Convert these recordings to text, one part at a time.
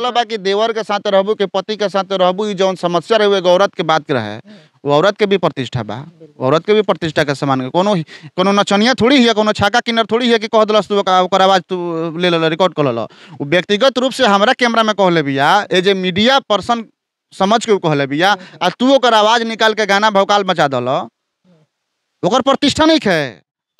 मतलब है कि देवर के साथ रहू के पति के साथ रहू ये जौन समस्या रहे औरत के बात रहे वो हम्म। औरत के भी प्रतिष्ठा बा औरत के भी प्रतिष्ठा के समान कोनो कोनो नचनिया थोड़ी है कोनो छाका किन्नर थोड़ी है कि कह दिलस तू आवाज तू ले ल रिकॉर्ड कर वो व्यक्तिगत रूप से हमारा कैमरा में कहले भैया एज ए मीडिया पर्सन समझ के कहले भैया आ तू और आवाज निकाल के गाना भौकाल मचा दल ओकर प्रतिष्ठा नहीं है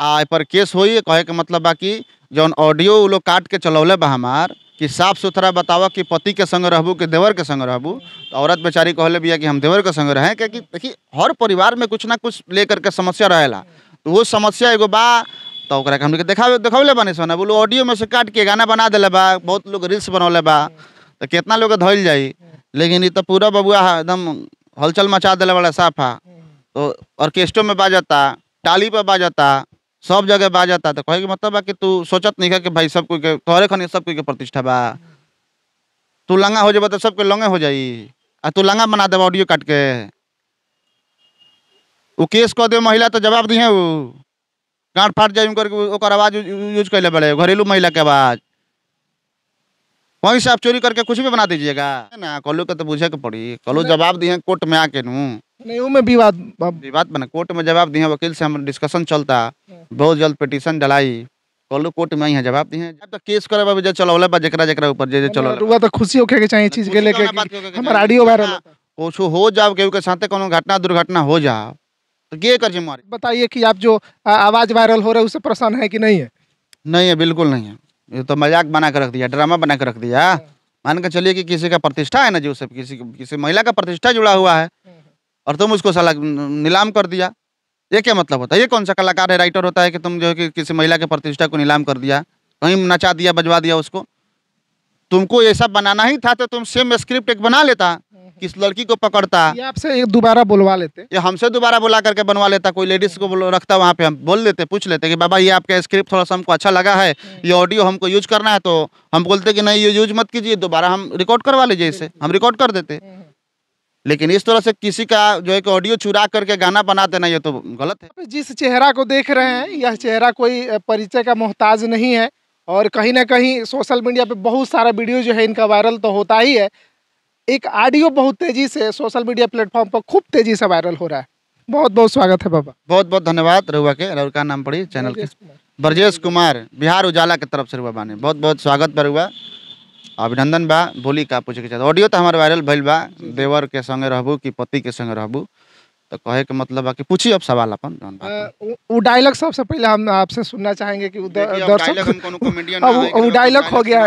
आ पर केस हो कहे के मतलब बा कि जौन ऑडियो वो लोग काट के चलौले बा हमार कि साफ सुथरा बताओ कि पति के संग रहू कि देवर के संग रहू तो औरत बेचारी कहले भी है कि हम देवर के संग रहें क्या देखिए हर परिवार में कुछ ना कुछ लेकर के समस्या रहेला तो वो समस्या एगो बा तो हम के देखा देखौले बने सोना बोलो ऑडियो में से काट के गाना बना दिले बा बहुत लोग रील्स बनौले बा तो कितना लोग धोल जाए लेकिन ये तो पूरा बबुआ एकदम हलचल मचा दिले वाला साफ है तो ऑर्केस्ट्रो में बाजता टाली पर बाजता सब जगह बा जाता तो कहे कि मतलब बा कि तू सोचत नहीं कि भाई सब कोई के तोहरे खन सब कोई के प्रतिष्ठा बा तू लंगा हो जब तो सबके लंगे हो जाई आ तू लंगा बना देबा ऑडियो काट के वो केस कह दे महिला तो जवाब दी है वो गाँट फाट जाए उनकर आवाज़ यूज कैले बड़े घरेलू महिला के आवाज़ वहीं से आप चोरी करके कुछ भी बना दीजिएगा ना कॉलो के तो बुझे के पड़ी कॉलो जवाब दिए कोर्ट में आके नू नहीं में विवाद विवाद बना कोर्ट में जवाब दिए वकील से हम डिस्कशन चलता बहुत जल्द पिटिशन डलाई कहलो कोर्ट में ही जवाब दिए तो केस करे अभी जे चलौले बा जेकरा जेकरा ऊपर जे जे चलौले रुआ तो खुशी होके के चाहिए चीज के लेके हमर ऑडियो वायरल कुछ हो जाओ केहू के साथे कोनो घटना दुर्घटना हो जा तो के कर जे मारे बताइए कि आप जो आवाज वायरल हो रहे उससे परेशान है कि नहीं है नहीं है बिल्कुल नहीं है ये तो मजाक बना के रख दिया ड्रामा बना के रख दिया हाँ। मान के चलिए कि किसी का प्रतिष्ठा है ना जो सब किसी किसी महिला का प्रतिष्ठा जुड़ा हुआ है और तुम उसको सलाह नीलाम कर दिया ये क्या मतलब होता है ये कौन सा कलाकार है राइटर होता है कि तुम जो है कि किसी महिला के प्रतिष्ठा को नीलाम कर दिया कहीं नचा दिया बजवा दिया उसको तुमको ये सब बनाना ही था तो तुम सेम स्क्रिप्ट एक बना लेता किस लड़की को पकड़ता आपसे आपसे दोबारा बुलवा लेते ये हमसे दोबारा बुला करके बनवा लेता कोई लेडीज को रखता वहाँ पे हम बोल देते पूछ लेते कि बाबा ये आपका स्क्रिप्ट थोड़ा सा हमको अच्छा लगा है ये ऑडियो हमको यूज करना है तो हम बोलते कि नहीं ये यूज मत कीजिए दोबारा हम रिकॉर्ड करवा लीजिए इसे हम रिकॉर्ड कर देते लेकिन इस तरह से किसी का जो है ऑडियो चुरा करके गाना बना देना ये तो गलत है जिस चेहरा को देख रहे हैं यह चेहरा कोई परिचय का मोहताज नहीं है और कहीं ना कहीं सोशल मीडिया पे बहुत सारा वीडियो जो है इनका वायरल तो होता ही है एक ऑडियो बहुत तेज़ी से सोशल मीडिया प्लेटफॉर्म पर खूब तेज़ी से वायरल हो रहा है बहुत बहुत स्वागत है बाबा बहुत बहुत धन्यवाद रुआ के रुका नाम पड़ी चैनल के ब्रजेश कुमार बिहार उजाला की तरफ से रुआ बने बहुत बहुत स्वागत बरुआ अभिनंदन बा बोली का पूछे के चाहता ऑडियो तो हमारे वायरल भल बा देवर के संगे रहू कि पति के संगे रहू तो कहे के मतलब बाकी पूछी पूछिए अब सवाल अपन जौन बात वो डायलॉग सबसे पहले हम आपसे सुनना चाहेंगे कि दर्शक हम वो डायलॉग हो गया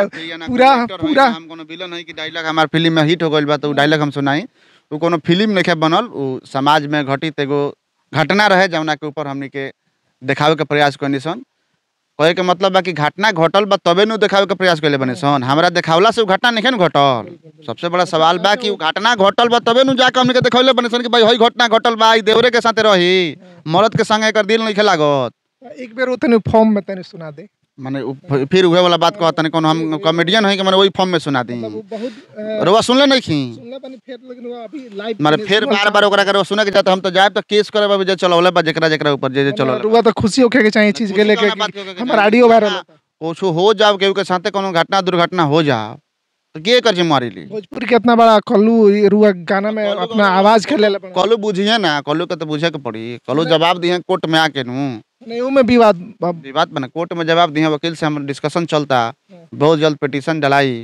पूरा पूरा हम कोनो विलन है कि डायलॉग हमार फिल्म में हिट हो गइल बा तो डायलॉग हम सुनाई वो कोनो फिल्म नहीं बनल वो समाज में घटित एगो घटना रहे जौना के ऊपर हमनी के देखावे के प्रयास करनी सन कहे के मतलब बा घटना घटल बा तबे नु देखावे के प्रयास कैले बने सन हमरा देखावला से घटना नहीं घटल सबसे बड़ा सवाल बा कि घटना घटल बा तबे नु जाके हमनी के देखावले बने सन कि भाई हई घटना घटल बा देवरे के साथे रही मरद के संग कर दिल नहीं गत एक बेर उतने फॉर्म में तने सुना दे माने फिर उहे वाला बात कहत कौन हम कॉमेडियन है कि माने वही फॉर्म में सुना दी मतलब रोवा ले नहीं खी मारे फिर बार बार ओकरा के सुना के जात हम तो जाए तो केस करे बाबू जे चलौले बा जेकरा जेकरा ऊपर जे जे चलौले रोवा तो खुशी होके के चाहिए चीज के लेके हमर ऑडियो वायरल कुछ हो जाओ के साथे कोनो घटना दुर्घटना हो जाओ ये तो कर जे मारी ली भोजपुर के इतना बड़ा कल्लू रुआ गाना में अपना आवाज कर खेले कल्लू बुझिए ना कल्लू के तो बुझे के पड़ी कल्लू जवाब दिए कोर्ट में आके नु नहीं उमे विवाद विवाद बना कोर्ट में जवाब दिए वकील से हम डिस्कशन चलता हाँ। बहुत जल्द पिटीशन डलाई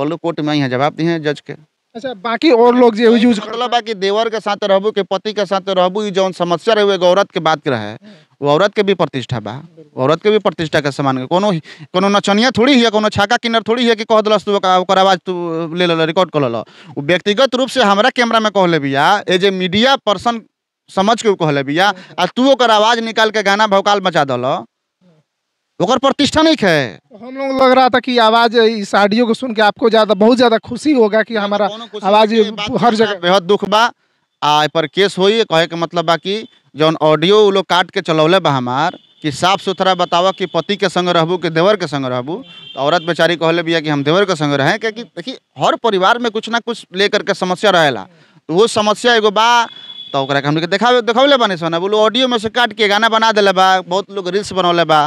कल्लू कोर्ट में ही जवाब दिए जज के अच्छा बाकी और लोग जो यूज मतलब बाकी देवर के साथ रहबू के पति के साथ रहबू ई जौन समस्या रहे औरत के बात रहे वो औरत के भी प्रतिष्ठा बा औरत के भी प्रतिष्ठा के समान कोनो कोनो नचनिया थोड़ी है कोनो छाका किन्नर थोड़ी है कि कह दिलस तू ओकर आवाज तू ले ल रिकॉर्ड कर ल व्यक्तिगत रूप से हमारा कैमरा में कह बिया एज ए मीडिया पर्सन समझ के ले भैया आ तू ओकर आवाज निकाल के गाना भौकाल मचा दल प्रतिष्ठा नहीं है तो हम लोग लग रहा था कि आवाज इस ऑडियो को सुन के आपको ज्यादा बहुत ज्यादा खुशी होगा कि हमारा आवाज हर जगह बेहद दुख बा आ पर केस हो कहे के मतलब बा कि जौन ऑडियो वो लोग काट के चलौले बा हमार कि साफ सुथरा बतावा कि पति के संग रहू कि देवर के संग रहू तो औरत बेचारी कहले भैया कि हम देवर के संग रहें क्या देखिए हर परिवार में कुछ ना कुछ लेकर के समस्या रहेला तो वो समस्या एगो बा तो हम देखा देखौले बने सोना बोलो ऑडियो में से काट के गाना बना दिले बा बहुत लोग रील्स बनौले बा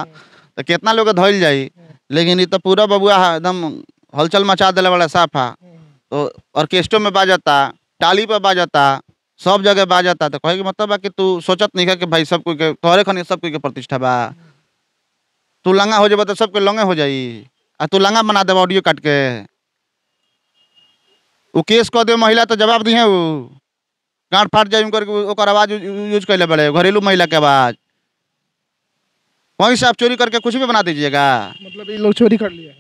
तो कितना लोग धोल जाई हम्म। लेकिन ये तो पूरा बबुआ है एकदम हलचल मचा दिले वाला साफ है हम्म। तो ऑर्केस्ट्रो में बाजता टाली पर बाजता सब जगह बाजता तो कहे के मतलब कि तू सोचत नहीं कि भाई सब के तोरे खन सब के प्रतिष्ठा बा हम्म। तू लंगा हो जब तो सबके लंगे हो जाई आ तू लंगा बना देबा ऑडियो काट के वो केस कह दे महिला तो जवाब दी उ वो गाँठ फाट जाए करके आवाज यूज ले बड़े घरेलू महिला के आवाज वहीं से आप चोरी करके कुछ भी बना दीजिएगा मतलब ये लोग चोरी कर लिया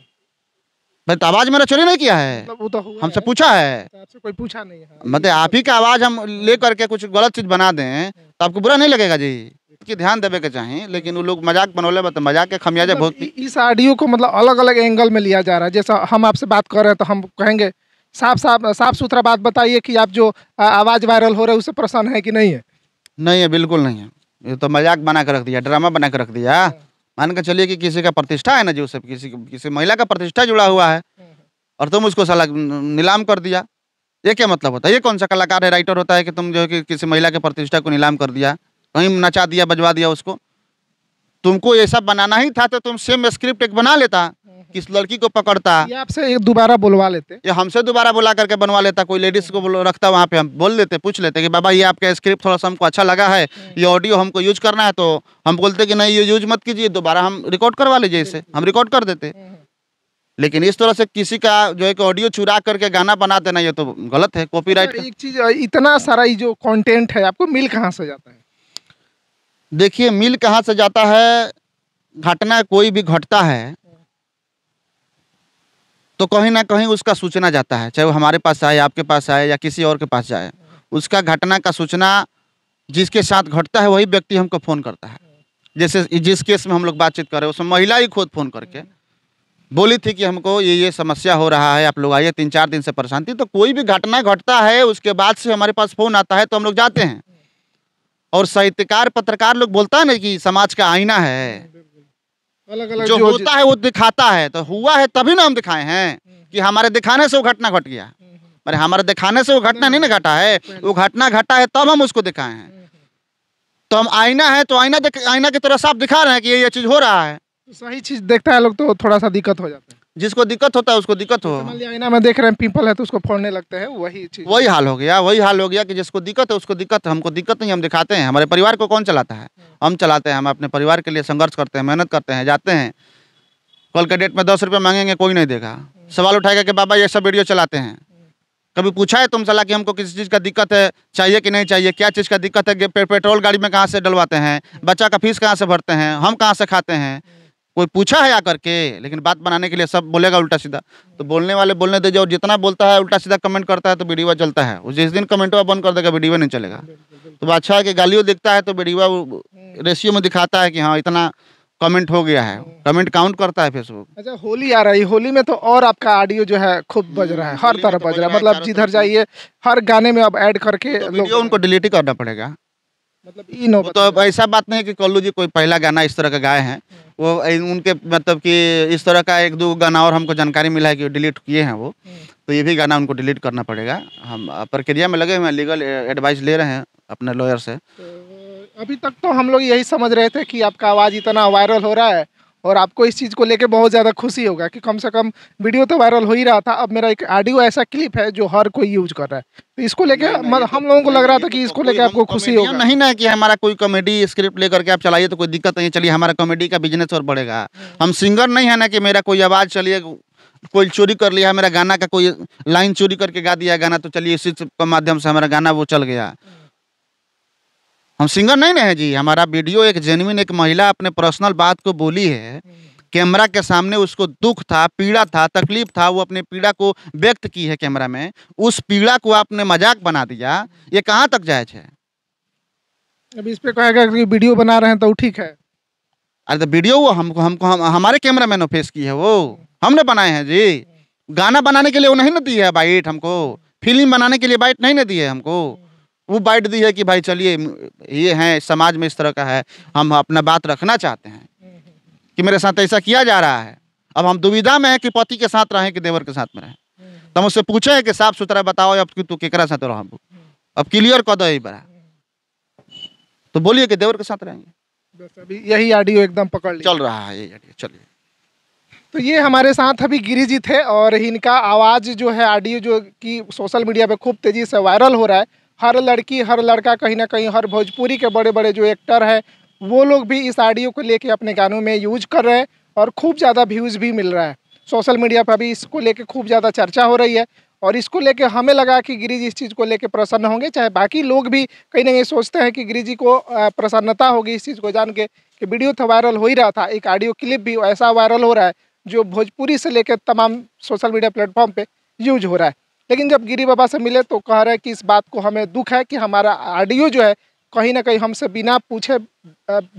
मैं तो आवाज मेरा चोरी नहीं किया है मतलब वो तो हुआ हमसे पूछा है तो आपसे कोई पूछा नहीं है मतलब आप ही का आवाज हम ले करके कुछ गलत चीज बना दें तो आपको बुरा नहीं लगेगा जी की ध्यान देवे के चाहिए लेकिन वो लोग मजाक बनौले मतलब मजाक के खमियाजा बहुत मतलब इस ऑडियो को मतलब अलग अलग एंगल में लिया जा रहा है जैसा हम आपसे बात कर रहे हैं तो हम कहेंगे साफ साफ साफ सुथरा बात बताइए कि आप जो आवाज वायरल हो रहा है उससे प्रसन्न है कि नहीं है नहीं है बिल्कुल नहीं है ये तो मजाक बना कर रख दिया ड्रामा बना कर रख दिया हम्म। मान के चलिए कि किसी का प्रतिष्ठा है ना जो सब किसी किसी महिला का प्रतिष्ठा जुड़ा हुआ है हम्म, हम्म। और तुम उसको साला नीलाम कर दिया ये क्या मतलब होता है ये कौन सा कलाकार है राइटर होता है कि तुम जो है कि किसी महिला के प्रतिष्ठा को नीलाम कर दिया कहीं नचा दिया बजवा दिया उसको तुमको ये सब बनाना ही था तो तुम सेम स्क्रिप्ट एक बना लेता किस लड़की को पकड़ता ये आपसे दोबारा बुलवा लेते ये हमसे दोबारा बुला करके बनवा लेता कोई लेडीज को रखता वहाँ पे हम बोल लेते पूछ लेते कि बाबा ये आपका स्क्रिप्ट थोड़ा सा हमको अच्छा लगा है ये ऑडियो हमको यूज करना है तो हम बोलते कि नहीं ये यूज मत कीजिए दोबारा हम रिकॉर्ड करवा लीजिए इसे हम रिकॉर्ड कर देते लेकिन इस तरह से किसी का जो है ऑडियो चुरा करके गाना बना देना ये तो गलत है कॉपीराइट एक चीज इतना सारा ये जो कंटेंट है आपको मिल कहाँ से जाता है देखिए मिल कहाँ से जाता है घटना कोई भी घटता है तो कहीं ना कहीं उसका सूचना जाता है चाहे वो हमारे पास आए आपके पास आए या किसी और के पास जाए उसका घटना का सूचना जिसके साथ घटता है वही व्यक्ति हमको फ़ोन करता है जैसे जिस केस में हम लोग बातचीत कर रहे हैं उसमें महिला ही खुद फ़ोन करके बोली थी कि हमको ये ये समस्या हो रहा है आप लोग आइए तीन चार दिन से परेशान थी तो कोई भी घटना घटता है उसके बाद से हमारे पास फ़ोन आता है तो हम लोग जाते हैं और साहित्यकार पत्रकार लोग बोलता है ना कि समाज का आईना है अलग अलग जो, जो होता है वो दिखाता है तो हुआ है तभी ना हम दिखाए हैं हम्म। कि हमारे दिखाने से वो घटना घट गया हम्म। अरे हमारे दिखाने से वो घटना नहीं ना हम्म। घटा है वो घटना घटा है तब हम उसको दिखाए हैं तो हम आईना है तो आईना आईना की तरह साफ दिखा रहे हैं कि ये ये चीज़ हो रहा है तो सही चीज़ देखता है लोग तो थोड़ा सा दिक्कत हो जाता है जिसको दिक्कत होता है उसको दिक्कत हो आईना में देख रहे हैं पिंपल है तो उसको फोड़ने लगते हैं वही चीज वही हाल हो गया वही हाल हो गया कि जिसको दिक्कत है उसको दिक्कत हमको दिक्कत नहीं हम दिखाते हैं हमारे परिवार को कौन चलाता है हम्म। हम चलाते हैं हम अपने परिवार के लिए संघर्ष करते हैं मेहनत करते हैं जाते हैं कल के डेट में दस रुपये मांगेंगे कोई नहीं देगा हम्म। सवाल उठाएगा कि बाबा ये सब वीडियो चलाते हैं हम्म। कभी पूछा है तुम सलाह कि हमको किसी चीज़ का दिक्कत है चाहिए कि नहीं चाहिए क्या चीज़ का दिक्कत है पेट्रोल गाड़ी में कहाँ से डलवाते हैं बच्चा का फीस कहाँ से भरते हैं हम कहाँ से खाते हैं कोई पूछा है आकर के लेकिन बात बनाने के लिए सब बोलेगा उल्टा सीधा तो बोलने वाले बोलने दे और जितना बोलता है उल्टा सीधा कमेंट करता है तो वीडियो चलता है उस जिस दिन कमेंटवा बंद कर देगा वीडियो नहीं चलेगा तो अच्छा है कि गालियों दिखता है तो वीडियो रेशियो में दिखाता है कि हाँ इतना कमेंट हो गया है कमेंट काउंट करता है फेसबुक अच्छा होली आ रही है होली में तो और आपका ऑडियो जो है खूब बज रहा है हर तरफ तो बज रहा है मतलब जिधर जाइए हर गाने में अब ऐड करके तो उनको डिलीट ही करना पड़ेगा मतलब ये नो तो ऐसा बात नहीं है कि कल्लू जी कोई पहला गाना इस तरह का गाए हैं हम्म। वो उनके मतलब कि इस तरह का एक दो गाना और हमको जानकारी मिला है कि डिलीट किए हैं वो हम्म। तो ये भी गाना उनको डिलीट करना पड़ेगा हम प्रक्रिया में लगे हुए हैं लीगल एडवाइस ले रहे हैं अपने लॉयर से तो अभी तक तो हम लोग यही समझ रहे थे कि आपका आवाज़ इतना वायरल हो रहा है और आपको इस चीज़ को लेके बहुत ज़्यादा खुशी होगा कि कम से कम वीडियो तो वायरल हो ही रहा था अब मेरा एक ऑडियो ऐसा क्लिप है जो हर कोई यूज कर रहा है तो इसको लेके तो हम लोगों को लग रहा था कि तो इसको लेके आपको खुशी होगा नहीं ना कि हमारा कोई कॉमेडी स्क्रिप्ट लेकर के आप चलाइए तो कोई दिक्कत नहीं चलिए हमारा कॉमेडी का बिजनेस और बढ़ेगा हम्म। हम सिंगर नहीं है ना कि मेरा कोई आवाज़ चलिए कोई चोरी कर लिया मेरा गाना का कोई लाइन चोरी करके गा दिया गाना तो चलिए इसी के माध्यम से हमारा गाना वो चल गया हम्म। हम सिंगर नहीं ना है जी हमारा वीडियो एक जेनविन एक महिला अपने पर्सनल बात को बोली है कैमरा के सामने उसको दुख था पीड़ा था तकलीफ था वो अपने पीड़ा को व्यक्त की है कैमरा में उस पीड़ा को आपने मजाक बना दिया ये कहाँ तक जाए छे अब इस पे कहेगा कि वीडियो बना रहे हैं तो ठीक है अरे तो वीडियो वो हमको हमको हम, हमारे कैमरा मैन फेस की है वो हमने बनाए हैं जी गाना बनाने के लिए वो नहीं ना दी है बाइट हमको फिल्म बनाने के लिए बाइट नहीं ना दी है हमको वो बाइट दी है कि भाई चलिए ये हैं समाज में इस तरह का है हम अपना बात रखना चाहते हैं कि मेरे साथ ऐसा किया जा रहा है अब हम दुविधा में हैं कि पति के साथ रहें कि देवर के साथ में रहें तो हम उससे पूछे कि साफ सुथरा बताओ अब तू केकरा साथ रह अब क्लियर कह दो यही बड़ा तो बोलिए कि देवर के साथ रहेंगे यही ऑडियो एकदम पकड़ चल रहा है यही ऑडियो चलिए तो ये हमारे साथ अभी गिरी जी थे और इनका आवाज़ जो है ऑडियो जो कि सोशल मीडिया पे खूब तेज़ी से वायरल हो रहा है हर लड़की हर लड़का कहीं ना कहीं हर भोजपुरी के बड़े बड़े जो एक्टर हैं वो लोग भी इस ऑडियो को लेके अपने गानों में यूज कर रहे हैं और खूब ज़्यादा व्यूज़ भी मिल रहा है सोशल मीडिया पर भी इसको लेके खूब ज़्यादा चर्चा हो रही है और इसको लेके हमें लगा कि गिरिजी इस चीज़ को लेके प्रसन्न होंगे चाहे बाकी लोग भी कहीं ना कहीं सोचते हैं कि गिरिजी को प्रसन्नता होगी इस चीज़ को जान के कि वीडियो तो वायरल हो ही रहा था एक ऑडियो क्लिप भी ऐसा वायरल हो रहा है जो भोजपुरी से लेकर तमाम सोशल मीडिया प्लेटफॉर्म पर यूज हो रहा है लेकिन जब गिरी बाबा से मिले तो कह रहे हैं कि इस बात को हमें दुख है कि हमारा ऑडियो जो है कहीं ना कहीं हमसे बिना पूछे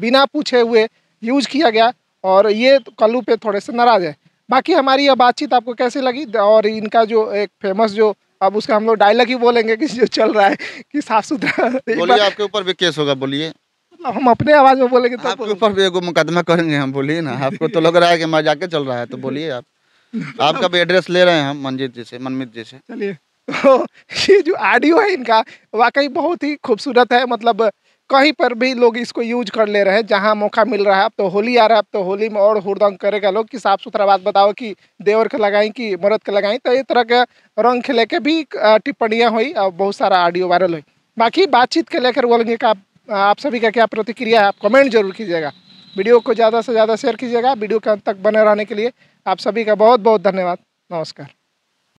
बिना पूछे हुए यूज किया गया और ये कल्लू पे थोड़े से नाराज़ है बाकी हमारी यह बातचीत आपको कैसे लगी और इनका जो एक फेमस जो अब उसका हम लोग डायलॉग ही बोलेंगे कि जो चल रहा है कि साफ सुथरा बोलिए आपके ऊपर भी केस होगा बोलिए मतलब हम अपने आवाज में बोलेंगे तो आपके ऊपर भी एगो मुकदमा करेंगे हम बोलिए ना आपको तो लग रहा है कि मैं जाके चल रहा है तो बोलिए आप आपका भी एड्रेस ले रहे हैं हम मनजीत जी से मनमीत जी से चलिए ये जो ऑडियो है इनका वाकई बहुत ही खूबसूरत है मतलब कहीं पर भी लोग इसको यूज कर ले रहे हैं जहाँ मौका मिल रहा है अब तो होली आ रहा है अब तो होली में और हुरदंग करेगा लोग कि साफ सुथरा बात बताओ कि देवर के लगाएं कि मरद के लगाएं तो ये तरह के रंग के लेके भी टिप्पणियाँ हुई और बहुत सारा ऑडियो वायरल हुई बाकी बातचीत के लेकर बोलेंगे का आप सभी का क्या प्रतिक्रिया है आप कमेंट जरूर कीजिएगा वीडियो को ज़्यादा से ज़्यादा शेयर कीजिएगा वीडियो के अंत तक बने रहने के लिए आप सभी का बहुत बहुत धन्यवाद नमस्कार